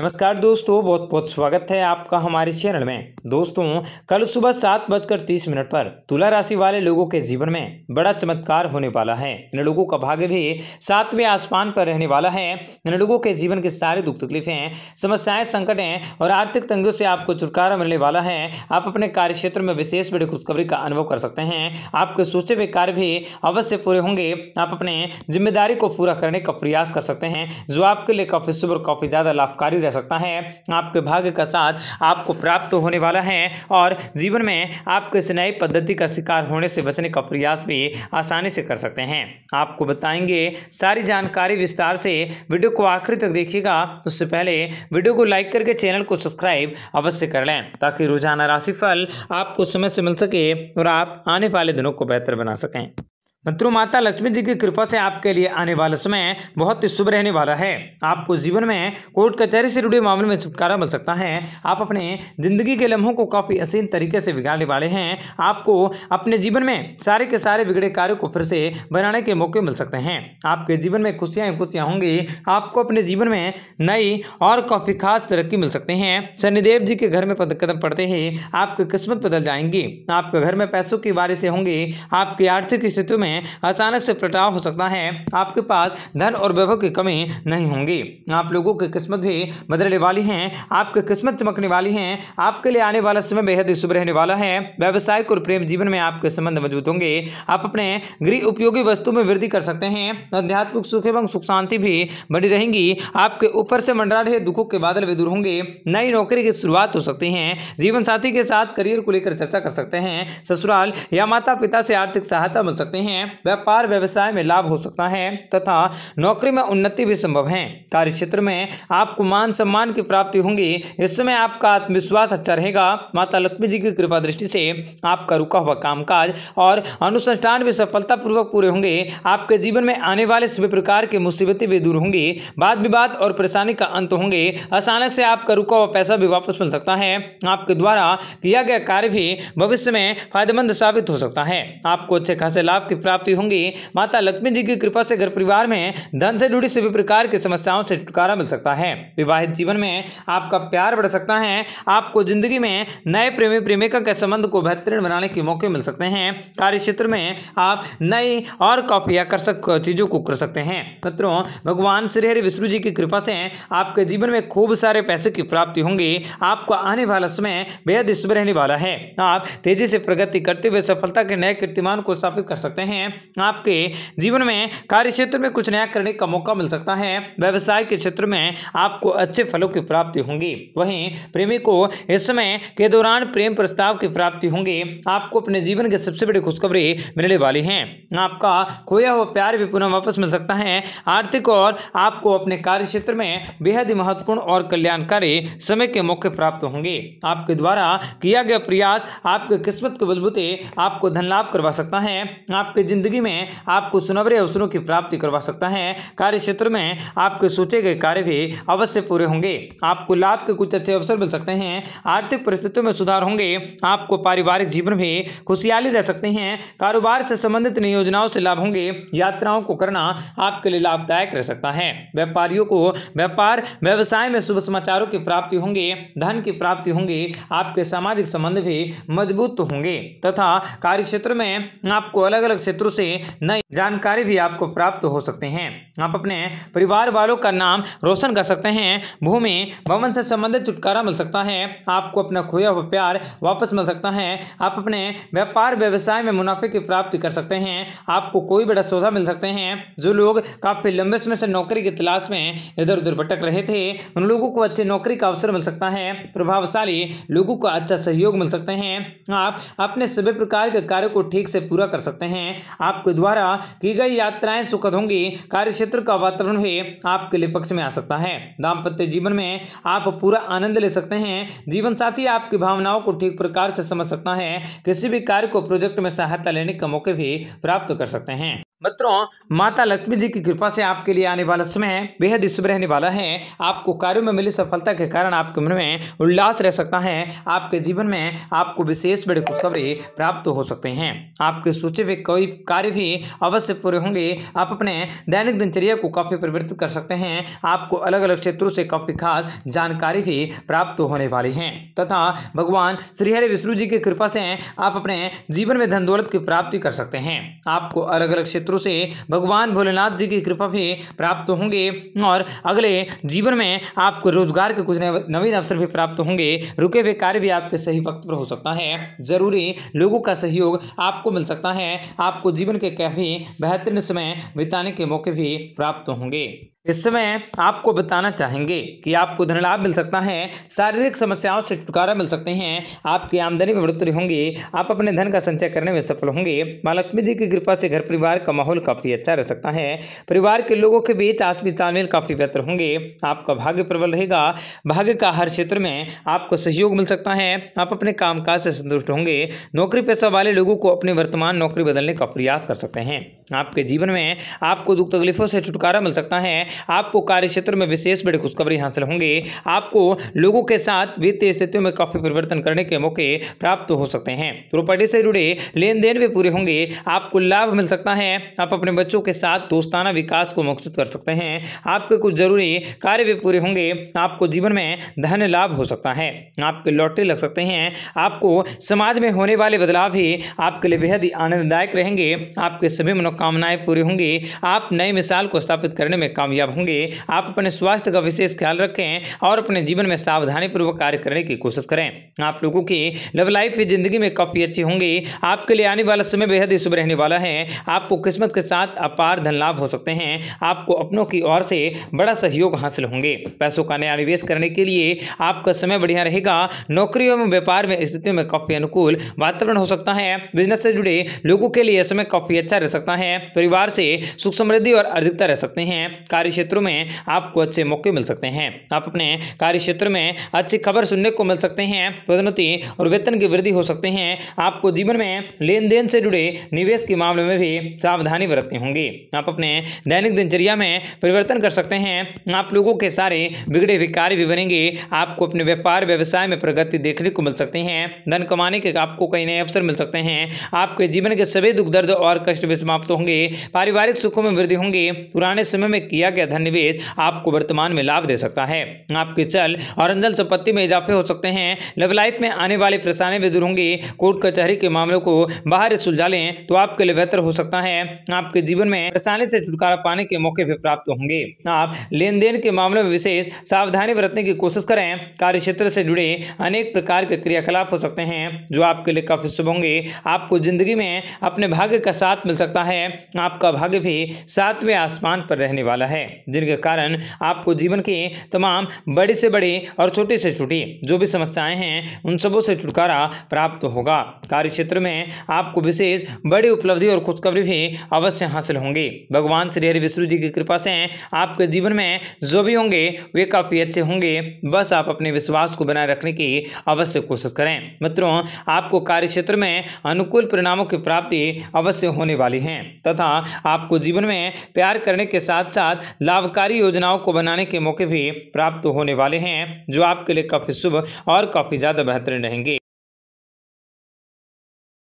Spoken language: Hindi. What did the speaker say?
नमस्कार दोस्तों बहुत बहुत स्वागत है आपका हमारे चैनल में दोस्तों कल सुबह सात बजकर तीस मिनट पर तुला राशि वाले लोगों के जीवन में बड़ा चमत्कार होने वाला है इन लोगों का भाग्य भी सातवें आसमान पर रहने वाला है इन लोगों के जीवन के सारे दुख तकलीफें समस्याएं संकटें और आर्थिक तंगियों से आपको छुटकारा मिलने वाला है आप अपने कार्य क्षेत्र में विशेष बड़ी खुशखबरी का अनुभव कर सकते हैं आपके सोचे हुए कार्य भी अवश्य पूरे होंगे आप अपने जिम्मेदारी को पूरा करने का प्रयास कर सकते हैं जो आपके लिए काफ़ी शुभ और काफ़ी ज़्यादा लाभकारी जा सकता है आपके भाग्य का साथ आपको प्राप्त होने वाला है और जीवन में आप किसी नई पद्धति का शिकार होने से बचने का प्रयास भी आसानी से कर सकते हैं आपको बताएंगे सारी जानकारी विस्तार से वीडियो को आखिरी तक देखिएगा उससे पहले वीडियो को लाइक करके चैनल को सब्सक्राइब अवश्य कर लें ताकि रोजाना राशिफल आपको समय से मिल सके और आप आने वाले दिनों को बेहतर बना सकें मित्रों माता लक्ष्मी जी की कृपा से आपके लिए आने वाला समय बहुत ही शुभ रहने वाला है आपको जीवन में कोर्ट कचहरी से जुड़े मामले में छुटकारा मिल सकता है आप अपने जिंदगी के लम्हों को काफ़ी असीन तरीके से बिगाड़ने वाले हैं आपको अपने जीवन में सारे के सारे बिगड़े कार्यों को फिर से बनाने के मौके मिल सकते हैं आपके जीवन में खुशियाँ खुशियाँ होंगी आपको अपने जीवन में नई और काफ़ी खास तरक्की मिल सकते हैं शनिदेव जी के घर में कदम पड़ते ही आपकी किस्मत बदल जाएंगी आपके घर में पैसों की बारिशें होंगी आपकी आर्थिक स्थिति में में अचानक से प्रटाव हो सकता है आपके पास धन और वैभव की कमी नहीं होंगी आप लोगों की किस्मत भी बदलने वाली है आपकी किस्मत चमकने वाली है आपके लिए आने वाला समय बेहद ही शुभ रहने वाला है व्यावसायिक और प्रेम जीवन में आपके संबंध मजबूत होंगे आप अपने गृह उपयोगी वस्तु में वृद्धि कर सकते हैं आध्यात्मिक सुख एवं सुख शांति भी बनी रहेंगी आपके ऊपर से मंडरा रहे दुखों के बादल भी दूर होंगे नई नौकरी की शुरुआत हो सकती है जीवन साथी के साथ करियर को लेकर चर्चा कर सकते हैं ससुराल या माता पिता से आर्थिक सहायता मिल सकते हैं हैं व्यापार व्यवसाय में लाभ हो सकता है तथा नौकरी में उन्नति भी संभव है कार्य क्षेत्र में आपको मान सम्मान की प्राप्ति होगी इस समय आपका आत्मविश्वास अच्छा रहेगा माता लक्ष्मी जी की कृपा दृष्टि से आपका रुका हुआ कामकाज और अनुसंधान भी सफलतापूर्वक पूरे होंगे आपके जीवन में आने वाले सभी प्रकार की मुसीबतें भी दूर होंगी बाद विवाद और परेशानी का अंत होंगे अचानक से आपका रुका हुआ पैसा भी वापस मिल सकता है आपके द्वारा किया गया कार्य भी भविष्य में फायदेमंद साबित हो सकता है आपको अच्छे खासे लाभ की प्राप्ति होंगी माता लक्ष्मी जी की कृपा से घर परिवार में धन से जुड़ी सभी प्रकार की समस्याओं से छुटकारा मिल सकता है विवाहित जीवन में आपका प्यार बढ़ सकता है आपको जिंदगी में नए प्रेमी प्रेमिका के संबंध को बेहतरीन बनाने के मौके मिल सकते हैं कार्य क्षेत्र में आप नई और काफी आकर्षक चीजों को कर सकते हैं मित्रों भगवान श्रीहरि विष्णु जी की कृपा से आपके जीवन में खूब सारे पैसे की प्राप्ति होंगी आपका आने वाला समय बेहद शुभ रहने वाला है आप तेजी से प्रगति करते हुए सफलता के नए कीर्तिमान को स्थापित कर सकते हैं हैं आपके जीवन में कार्य क्षेत्र में कुछ नया करने का मौका मिल सकता है व्यवसाय के क्षेत्र में आपको अच्छे फलों की प्राप्ति होंगी वहीं प्रेमी को इस समय के दौरान प्रेम प्रस्ताव की प्राप्ति होंगी आपको अपने जीवन की सबसे बड़ी खुशखबरी मिलने वाली है आपका खोया हुआ प्यार भी पुनः वापस मिल सकता है आर्थिक और आपको अपने कार्य क्षेत्र में बेहद ही महत्वपूर्ण और कल्याणकारी समय के मौके प्राप्त होंगे आपके द्वारा किया गया प्रयास आपके किस्मत को मजबूती आपको धन लाभ करवा सकता है आपके ज़िंदगी में आपको सुनवरे अवसरों की प्राप्ति करवा सकता है कार्य क्षेत्र में आपके सोचे गए कार्य भी अवश्य पूरे होंगे आपको लाभ के कुछ अच्छे अवसर मिल सकते हैं आर्थिक परिस्थितियों में सुधार होंगे आपको पारिवारिक जीवन में खुशहाली रह सकते हैं कारोबार से संबंधित नई योजनाओं से लाभ होंगे यात्राओं को करना आपके लिए लाभदायक रह सकता है व्यापारियों को व्यापार व्यवसाय में शुभ समाचारों की प्राप्ति होंगे धन की प्राप्ति होंगी आपके सामाजिक संबंध भी मजबूत होंगे तथा कार्य क्षेत्र में आपको अलग अलग क्षेत्र क्षेत्रों से नई जानकारी भी आपको प्राप्त हो सकते हैं आप अपने परिवार वालों का नाम रोशन कर सकते हैं भूमि भवन से संबंधित छुटकारा मिल सकता है आपको अपना खोया हुआ प्यार वापस मिल सकता है आप अपने व्यापार व्यवसाय में मुनाफे की प्राप्ति कर सकते हैं आपको कोई बड़ा सौदा मिल सकते हैं जो लोग काफ़ी लंबे समय से नौकरी की तलाश में इधर उधर भटक रहे थे उन लोगों को अच्छी नौकरी का अवसर मिल सकता है प्रभावशाली लोगों का अच्छा सहयोग मिल सकते हैं आप अपने सभी प्रकार के कार्य को ठीक से पूरा कर सकते हैं आपके द्वारा की गई यात्राएं सुखद होंगी कार्य क्षेत्र का वातावरण भी आपके लिए पक्ष में आ सकता है दाम्पत्य जीवन में आप पूरा आनंद ले सकते हैं जीवन साथी आपकी भावनाओं को ठीक प्रकार से समझ सकता है किसी भी कार्य को प्रोजेक्ट में सहायता लेने का मौके भी प्राप्त कर सकते हैं मित्रों माता लक्ष्मी जी की कृपा से आपके लिए आने वाला समय बेहद शुभ रहने वाला है आपको कार्यों में मिली सफलता के कारण आपके मन में उल्लास रह सकता है आपके जीवन में आपको विशेष बड़ी खुशखबरी प्राप्त हो सकते हैं आपके सोचे हुए कोई कार्य भी अवश्य पूरे होंगे आप अपने दैनिक दिनचर्या को काफ़ी परिवर्तित कर सकते हैं आपको अलग अलग क्षेत्रों से काफ़ी खास जानकारी भी प्राप्त होने वाली है तथा भगवान श्रीहरि विष्णु जी की कृपा से आप अपने जीवन में धन दौलत की प्राप्ति कर सकते हैं आपको अलग अलग क्षेत्र क्षेत्रों से भगवान भोलेनाथ जी की कृपा भी प्राप्त होंगे और अगले जीवन में आपको रोजगार के कुछ नवीन अवसर भी प्राप्त होंगे रुके हुए कार्य भी आपके सही वक्त पर हो सकता है जरूरी लोगों का सहयोग आपको मिल सकता है आपको जीवन के काफ़ी बेहतरीन समय बिताने के मौके भी प्राप्त होंगे इस समय आपको बताना चाहेंगे कि आपको धन लाभ मिल सकता है शारीरिक समस्याओं से छुटकारा मिल सकते हैं आपकी आमदनी में बढ़ोतरी होंगी आप अपने धन का संचय करने में सफल होंगे माँ लक्ष्मी जी की कृपा से घर परिवार का माहौल काफ़ी अच्छा रह सकता है परिवार के लोगों के बीच आसमी तालमेल काफ़ी बेहतर होंगे आपका भाग्य प्रबल रहेगा भाग्य का हर क्षेत्र में आपको सहयोग मिल सकता है आप अपने काम से संतुष्ट होंगे नौकरी पेशा वाले लोगों को अपनी वर्तमान नौकरी बदलने का प्रयास कर सकते हैं आपके जीवन में आपको दुख तकलीफों से छुटकारा मिल सकता है आपको कार्य क्षेत्र में विशेष बड़ी खुशखबरी हासिल होंगे आपको लोगों के साथ वित्तीय स्थितियों में काफी परिवर्तन करने के मौके प्राप्त हो सकते हैं तो प्रॉपर्टी से जुड़े लेन देन भी पूरे होंगे आपको लाभ मिल सकता है आप अपने बच्चों के साथ दोस्ताना विकास को मुख्त कर सकते हैं आपके कुछ जरूरी कार्य भी पूरे होंगे आपको जीवन में धन लाभ हो सकता है आपके लॉटरी लग सकते हैं आपको समाज में होने वाले बदलाव ही आपके लिए बेहद आनंददायक रहेंगे आपके सभी मनोकामनाएं पूरी होंगी आप नई मिसाल को स्थापित करने में कामयाब कामयाब होंगे आप अपने स्वास्थ्य का विशेष ख्याल रखें और अपने जीवन में सावधानी पूर्वक कार्य करने की कोशिश करें आप लोगों की लव लाइफ भी जिंदगी में काफ़ी अच्छी होंगी आपके लिए आने वाला समय बेहद ही शुभ रहने वाला है आपको किस्मत के साथ अपार धन लाभ हो सकते हैं आपको अपनों की ओर से बड़ा सहयोग हासिल होंगे पैसों का नया निवेश करने के लिए आपका समय बढ़िया रहेगा नौकरियों में व्यापार में स्थितियों में काफ़ी अनुकूल वातावरण हो सकता है बिजनेस से जुड़े लोगों के लिए समय काफ़ी अच्छा रह सकता है परिवार से सुख समृद्धि और अधिकता रह सकते हैं कार्य कार्य क्षेत्रों में आपको अच्छे मौके मिल सकते हैं आप अपने कार्य क्षेत्र में अच्छी खबर सुनने को मिल सकते हैं पदोन्नति और वेतन की वृद्धि हो सकते हैं आपको जीवन में लेन देन से जुड़े निवेश के मामले में भी सावधानी बरतनी होंगी आप अपने दैनिक दिनचर्या में परिवर्तन कर सकते हैं आप लोगों के सारे बिगड़े हुए कार्य भी बनेंगे आपको अपने व्यापार व्यवसाय में प्रगति देखने को मिल सकती है धन कमाने के आपको कई नए अवसर मिल सकते हैं आपके जीवन के सभी दुख दर्द और कष्ट भी समाप्त होंगे पारिवारिक सुखों में वृद्धि होंगी पुराने समय में किया के धन निवेश आपको वर्तमान में लाभ दे सकता है आपके चल और अंजल संपत्ति में इजाफे हो सकते हैं लव लाइफ में आने वाली परेशानी भी दूर होंगी कोर्ट कचहरी के मामलों को बाहर सुलझा लें तो आपके लिए बेहतर हो सकता है आपके जीवन में परेशानी से छुटकारा पाने के मौके भी प्राप्त होंगे आप लेन देन के मामलों में विशेष सावधानी बरतने की कोशिश करें कार्य क्षेत्र से जुड़े अनेक प्रकार के क्रियाकलाप हो सकते हैं जो आपके लिए काफी शुभ होंगे आपको जिंदगी में अपने भाग्य का साथ मिल सकता है आपका भाग्य भी सातवें आसमान पर रहने वाला है जिनके कारण आपको जीवन के तमाम बड़े से बड़े और छोटे से छोटी जो भी समस्याएं हैं उन सबों से छुटकारा प्राप्त होगा कार्य क्षेत्र में आपको विशेष बड़ी उपलब्धि और खुशखबरी भी अवश्य हासिल होंगे भगवान श्री हरि विष्णु जी की कृपा से आपके जीवन में जो भी होंगे वे काफ़ी अच्छे होंगे बस आप अपने विश्वास को बनाए रखने की अवश्य कोशिश करें मित्रों आपको कार्य क्षेत्र में अनुकूल परिणामों की प्राप्ति अवश्य होने वाली है तथा आपको जीवन में प्यार करने के साथ साथ लाभकारी योजनाओं को बनाने के मौके भी प्राप्त होने वाले हैं जो आपके लिए काफ़ी शुभ और काफ़ी ज़्यादा बेहतरीन रहेंगे